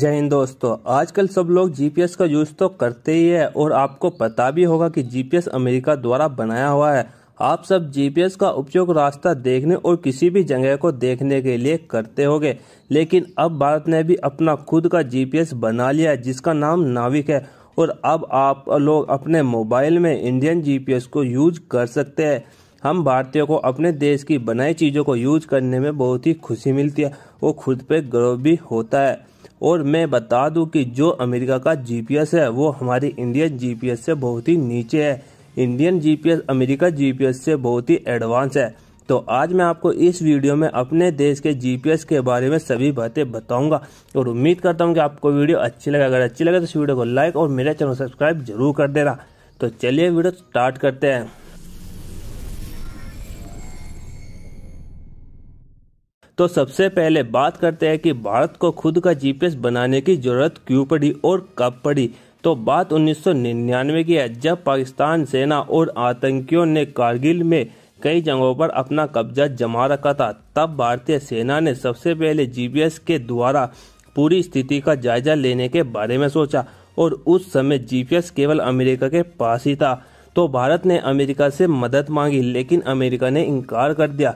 जय हिंद दोस्तों आजकल सब लोग जीपीएस का यूज़ तो करते ही है और आपको पता भी होगा कि जीपीएस अमेरिका द्वारा बनाया हुआ है आप सब जीपीएस का उपयोग रास्ता देखने और किसी भी जगह को देखने के लिए करते होंगे लेकिन अब भारत ने भी अपना खुद का जीपीएस बना लिया है जिसका नाम नाविक है और अब आप लोग अपने मोबाइल में इंडियन जीपीएस को यूज कर सकते हैं हम भारतीयों को अपने देश की बनाई चीज़ों को यूज करने में बहुत ही खुशी मिलती है और खुद पे गर्व भी होता है और मैं बता दूं कि जो अमेरिका का जीपीएस है वो हमारे इंडियन जीपीएस से बहुत ही नीचे है इंडियन जीपीएस अमेरिका जीपीएस से बहुत ही एडवांस है तो आज मैं आपको इस वीडियो में अपने देश के जीपीएस के बारे में सभी बातें बताऊंगा और उम्मीद करता हूं कि आपको वीडियो अच्छी लगे अगर अच्छी लगे तो इस वीडियो को लाइक और मेरे चैनल सब्सक्राइब जरूर कर देना तो चलिए वीडियो स्टार्ट करते हैं तो सबसे पहले बात करते हैं कि भारत को खुद का जीपीएस बनाने की जरूरत क्यों पड़ी और कब पड़ी तो बात 1999 की है जब पाकिस्तान सेना और आतंकियों ने कारगिल में कई जगहों पर अपना कब्जा जमा रखा था तब भारतीय सेना ने सबसे पहले जीपीएस के द्वारा पूरी स्थिति का जायजा लेने के बारे में सोचा और उस समय जीपीएस केवल अमेरिका के पास ही था तो भारत ने अमेरिका से मदद मांगी लेकिन अमेरिका ने इनकार कर दिया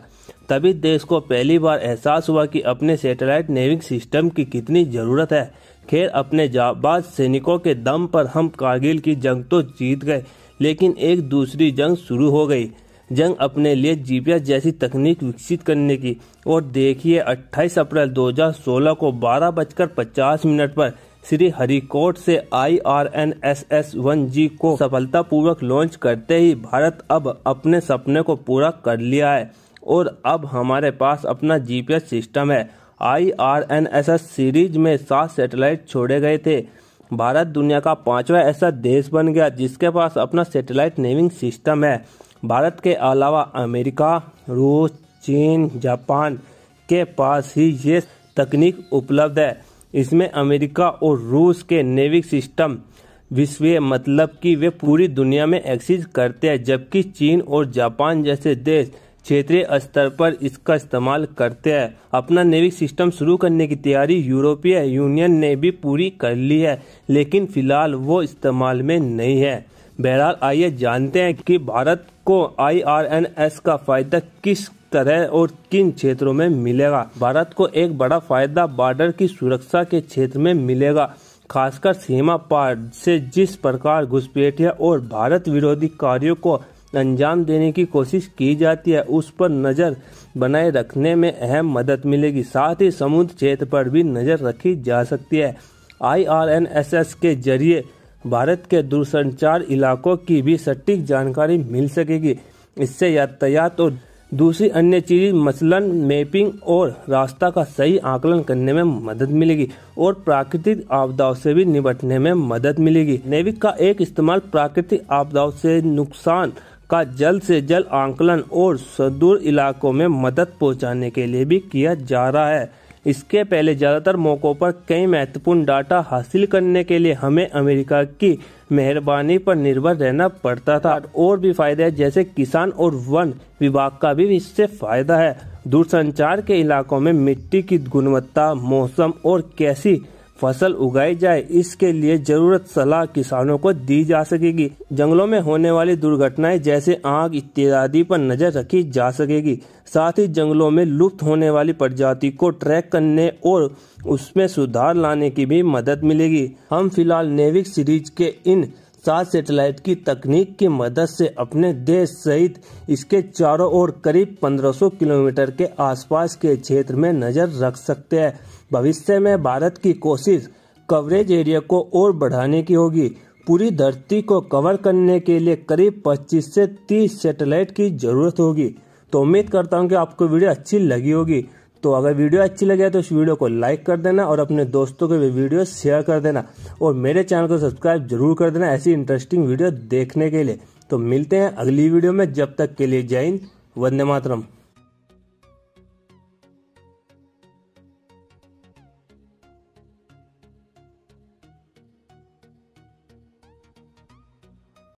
तभी देश को पहली बार एहसास हुआ कि अपने सैटेलाइट नेविंग सिस्टम की कितनी ज़रूरत है खैर अपने जाबाज सैनिकों के दम पर हम कारगिल की जंग तो जीत गए लेकिन एक दूसरी जंग शुरू हो गई जंग अपने लिए जीपीएस जैसी तकनीक विकसित करने की और देखिए 28 अप्रैल 2016 को बारह बजकर पचास मिनट पर श्री हरिकोट से I R N S S one G को सफलतापूर्वक लॉन्च करते ही भारत अब अपने सपने को पूरा कर लिया है और अब हमारे पास अपना जीपीएस सिस्टम है I R N S S series में सात सैटेलाइट छोड़े गए थे भारत दुनिया का पांचवा ऐसा देश बन गया जिसके पास अपना सैटेलाइट नेविंग सिस्टम है भारत के अलावा अमेरिका रूस चीन जापान के पास ही ये तकनीक उपलब्ध है इसमें अमेरिका और रूस के नेविक सिस्टम विश्व मतलब कि वे पूरी दुनिया में एक्सिस करते हैं जबकि चीन और जापान जैसे देश क्षेत्रीय स्तर पर इसका इस्तेमाल करते हैं अपना नेविक सिस्टम शुरू करने की तैयारी यूरोपीय यूनियन ने भी पूरी कर ली है लेकिन फिलहाल वो इस्तेमाल में नहीं है बहरहाल आइए जानते हैं कि भारत को आईआरएनएस का फायदा किस तरह और किन क्षेत्रों में मिलेगा भारत को एक बड़ा फायदा बॉर्डर की सुरक्षा के क्षेत्र में मिलेगा खासकर सीमा पार से जिस प्रकार घुसपैठिया और भारत विरोधी कार्यों को अंजाम देने की कोशिश की जाती है उस पर नज़र बनाए रखने में अहम मदद मिलेगी साथ ही समुद्र क्षेत्र पर भी नज़र रखी जा सकती है आई के जरिए भारत के दूरसंचार इलाकों की भी सटीक जानकारी मिल सकेगी इससे यातायात और दूसरी अन्य चीज मसलन मैपिंग और रास्ता का सही आकलन करने में मदद मिलेगी और प्राकृतिक आपदाओं से भी निपटने में मदद मिलेगी नेविक का एक इस्तेमाल प्राकृतिक आपदाओं से नुकसान का जल्द से जल्द आंकलन और सुदूर इलाकों में मदद पहुंचाने के लिए भी किया जा रहा है इसके पहले ज़्यादातर मौक़ों पर कई महत्वपूर्ण डाटा हासिल करने के लिए हमें अमेरिका की मेहरबानी पर निर्भर रहना पड़ता था और भी फायदे हैं जैसे किसान और वन विभाग का भी इससे फायदा है दूरसंचार के इलाकों में मिट्टी की गुणवत्ता मौसम और कैसी फसल उगाई जाए इसके लिए जरूरत सलाह किसानों को दी जा सकेगी जंगलों में होने वाली दुर्घटनाएं जैसे आग इत्यादि पर नजर रखी जा सकेगी साथ ही जंगलों में लुप्त होने वाली प्रजाति को ट्रैक करने और उसमें सुधार लाने की भी मदद मिलेगी हम फिलहाल नेविक सीरीज के इन सात सैटेलाइट की तकनीक की मदद से अपने देश सहित इसके चारों ओर करीब 1500 किलोमीटर के आसपास के क्षेत्र में नज़र रख सकते हैं भविष्य में भारत की कोशिश कवरेज एरिया को और बढ़ाने की होगी पूरी धरती को कवर करने के लिए करीब 25 से 30 सैटेलाइट की ज़रूरत होगी तो उम्मीद करता हूँ कि आपको वीडियो अच्छी लगी होगी तो अगर वीडियो अच्छी लगे तो इस वीडियो को लाइक कर देना और अपने दोस्तों को भी वीडियो शेयर कर देना और मेरे चैनल को सब्सक्राइब जरूर कर देना ऐसी इंटरेस्टिंग वीडियो देखने के लिए तो मिलते हैं अगली वीडियो में जब तक के लिए जय हिंद वंदे मातरम